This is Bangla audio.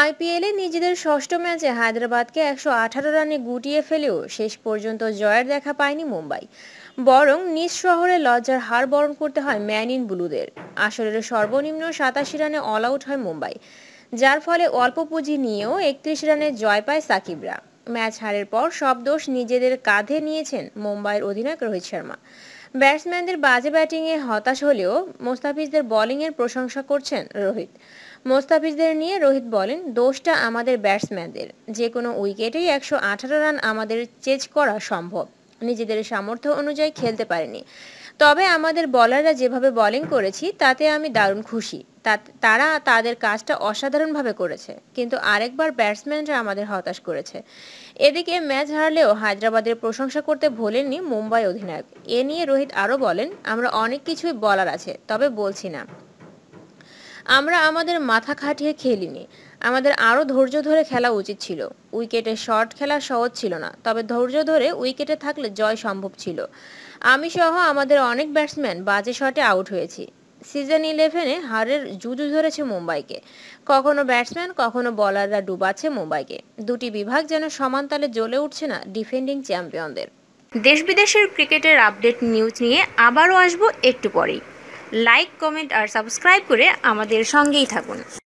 আইপিএলে নিজেদের ষষ্ঠ ম্যাচে হায়দ্রাবাদকে একশো আঠারো রানে গুটিয়ে ফেলেও শেষ পর্যন্ত জয়ের দেখা পায়নি মুম্বাই বরং নিজ শহরে লজ্জার হার বরণ করতে হয় ম্যান ইন ব্লুদের আসরের সর্বনিম্ন সাতাশি রানে অল আউট হয় মুম্বাই যার ফলে অল্প পুঁজি নিয়েও একত্রিশ রানে জয় পায় সাকিবরা ম্যাচ হারের পর সব দোষ নিজেদের কাঁধে নিয়েছেন মুম্বাইয়ের অধিনায়ক রোহিত শর্মা ব্যাটসম্যানদের বাজে ব্যাটিংয়ে হতাশ হলেও মোস্তাফিজদের বোলিংয়ের প্রশংসা করছেন রোহিত মোস্তাফিজদের নিয়ে রোহিত বলেন দোষটা আমাদের ব্যাটসম্যানদের যে কোনো উইকেটেই একশো আঠারো রান আমাদের চেজ করা সম্ভব নিজেদের সামর্থ্য অনুযায়ী খেলতে পারেনি তবে আমাদের বলাররা যেভাবে বলিং করেছি তাতে আমি দারুণ খুশি তারা তাদের কাজটা অসাধারণভাবে করেছে কিন্তু আরেকবার ব্যাটসম্যানরা আমাদের হতাশ করেছে এদিকে ম্যাচ হারলেও হায়দ্রাবাদের প্রশংসা করতে ভোলেননি মুম্বাই অধিনায়ক এ নিয়ে রোহিত আরও বলেন আমরা অনেক কিছুই বলার আছে তবে বলছি না আমরা আমাদের মাথা খাটিয়ে খেলিনি আমাদের আরও ধৈর্য ধরে খেলা উচিত ছিল উইকেটে শর্ট খেলা সহজ ছিল না তবে ধৈর্য ধরে উইকেটে থাকলে জয় সম্ভব ছিল আমি সহ আমাদের অনেক ব্যাটসম্যান বাজে শটে আউট হয়েছি সিজন ইলেভেনে হারের জুজু ধরেছে মুম্বাইকে কখনো ব্যাটসম্যান কখনো বলাররা ডুবাচ্ছে মুম্বাইকে দুটি বিভাগ যেন সমানতালে জ্বলে উঠছে না ডিফেন্ডিং চ্যাম্পিয়নদের দেশ বিদেশের ক্রিকেটের আপডেট নিউজ নিয়ে আবারও আসবো একটু পরেই লাইক কমেন্ট আর সাবস্ক্রাইব করে আমাদের সঙ্গেই থাকুন